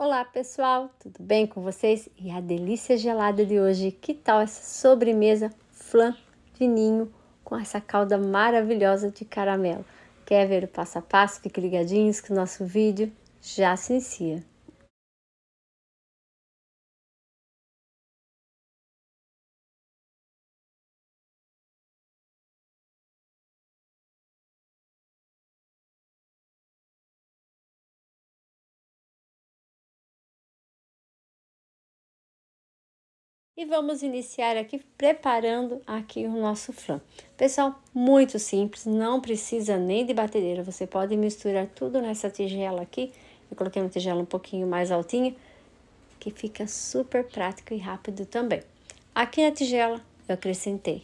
Olá pessoal, tudo bem com vocês? E a delícia gelada de hoje, que tal essa sobremesa flan de ninho com essa calda maravilhosa de caramelo? Quer ver o passo a passo? Fique ligadinhos que o nosso vídeo já se inicia. e vamos iniciar aqui preparando aqui o nosso flan. Pessoal, muito simples, não precisa nem de batedeira, você pode misturar tudo nessa tigela aqui. Eu coloquei uma tigela um pouquinho mais altinha, que fica super prático e rápido também. Aqui na tigela eu acrescentei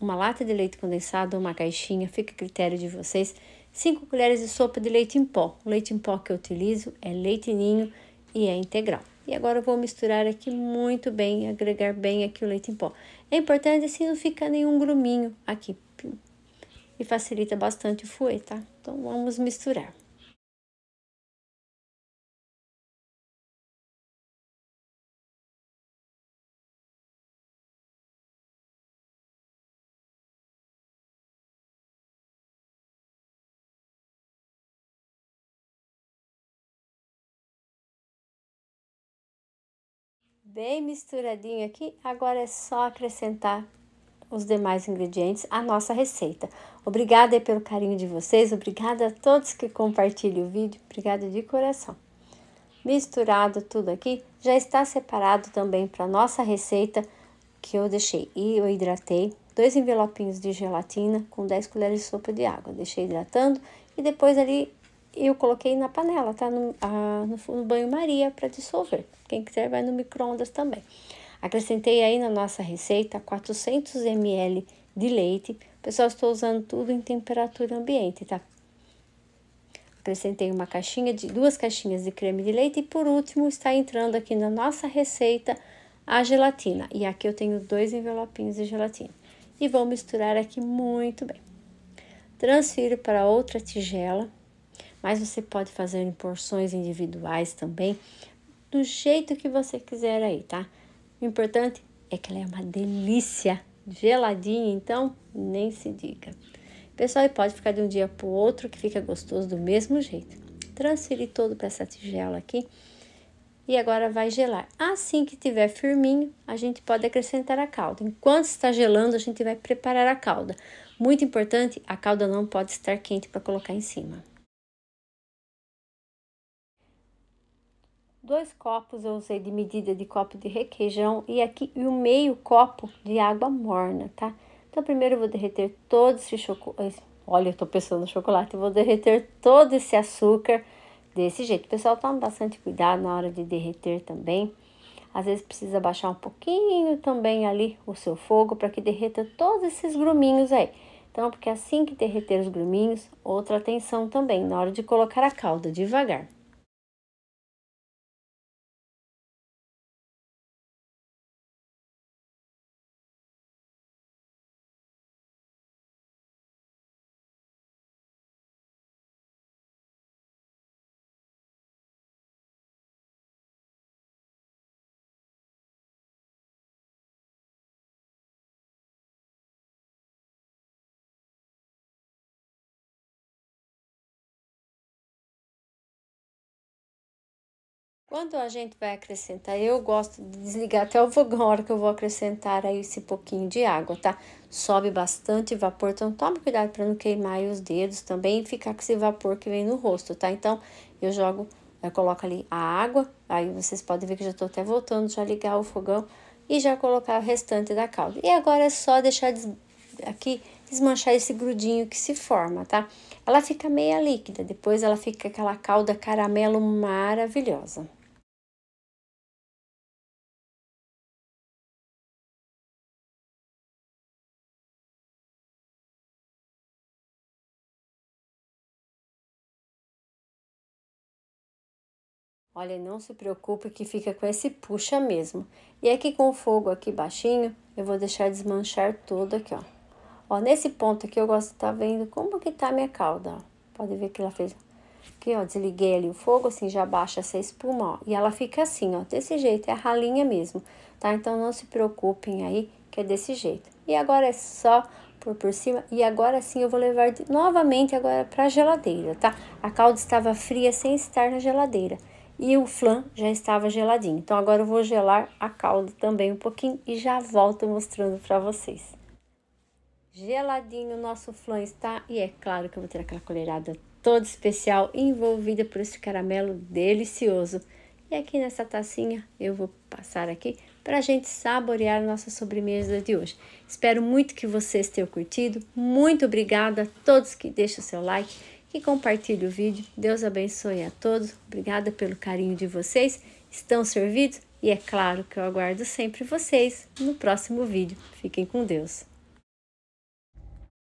uma lata de leite condensado, uma caixinha, fica a critério de vocês. 5 colheres de sopa de leite em pó. O leite em pó que eu utilizo é leite ninho e é integral. E agora eu vou misturar aqui muito bem, agregar bem aqui o leite em pó. É importante assim não ficar nenhum gruminho aqui. E facilita bastante o fouet, tá? Então, vamos misturar. bem misturadinho aqui, agora é só acrescentar os demais ingredientes à nossa receita. Obrigada pelo carinho de vocês, obrigada a todos que compartilham o vídeo, obrigada de coração. Misturado tudo aqui, já está separado também para nossa receita que eu deixei e eu hidratei. Dois envelopinhos de gelatina com 10 colheres de sopa de água. Deixei hidratando e depois ali eu coloquei na panela, tá? No, a, no, no banho-maria para dissolver. Quem quiser vai no micro-ondas também. Acrescentei aí na nossa receita 400 ml de leite. Pessoal, estou usando tudo em temperatura ambiente, tá? Acrescentei uma caixinha de duas caixinhas de creme de leite e por último está entrando aqui na nossa receita a gelatina. E aqui eu tenho dois envelopinhos de gelatina. E vou misturar aqui muito bem. Transfiro para outra tigela mas você pode fazer em porções individuais também, do jeito que você quiser aí, tá? O importante é que ela é uma delícia, geladinha, então nem se diga. Pessoal, e pode ficar de um dia para o outro que fica gostoso do mesmo jeito. Transferir todo para essa tigela aqui e agora vai gelar. Assim que tiver firminho, a gente pode acrescentar a calda. Enquanto está gelando, a gente vai preparar a calda. Muito importante, a calda não pode estar quente para colocar em cima. Dois copos eu usei de medida de copo de requeijão e aqui e um meio copo de água morna, tá? Então, primeiro eu vou derreter todo esse chocolate. Olha, eu tô pensando no chocolate. Eu vou derreter todo esse açúcar desse jeito. Pessoal, toma bastante cuidado na hora de derreter também. Às vezes precisa baixar um pouquinho também ali o seu fogo para que derreta todos esses gruminhos aí. Então, porque assim que derreter os gruminhos, outra atenção também na hora de colocar a calda devagar. Quando a gente vai acrescentar, eu gosto de desligar até o fogão, a hora que eu vou acrescentar aí esse pouquinho de água, tá? Sobe bastante vapor, então tome cuidado para não queimar os dedos também e ficar com esse vapor que vem no rosto, tá? Então, eu jogo, eu coloco ali a água, aí vocês podem ver que já estou até voltando, já ligar o fogão e já colocar o restante da calda. E agora é só deixar des... aqui desmanchar esse grudinho que se forma, tá? Ela fica meia líquida, depois ela fica aquela calda caramelo maravilhosa. Olha, não se preocupe que fica com esse puxa mesmo. E aqui com o fogo aqui baixinho, eu vou deixar desmanchar todo aqui, ó. Ó, nesse ponto aqui eu gosto de tá vendo como que tá a minha calda, ó. Pode ver que ela fez... Aqui, ó, desliguei ali o fogo, assim, já baixa essa espuma, ó. E ela fica assim, ó, desse jeito, é ralinha mesmo, tá? Então, não se preocupem aí, que é desse jeito. E agora é só por por cima. E agora sim eu vou levar novamente agora para a geladeira, tá? A calda estava fria sem estar na geladeira e o flan já estava geladinho. Então agora eu vou gelar a calda também um pouquinho e já volto mostrando para vocês. Geladinho o nosso flan está e é claro que eu vou ter aquela colherada toda especial envolvida por esse caramelo delicioso. E aqui nessa tacinha eu vou passar aqui para a gente saborear a nossa sobremesa de hoje. Espero muito que vocês tenham curtido. Muito obrigada a todos que deixam o seu like e compartilhe o vídeo. Deus abençoe a todos. Obrigada pelo carinho de vocês. Estão servidos? E é claro que eu aguardo sempre vocês no próximo vídeo. Fiquem com Deus.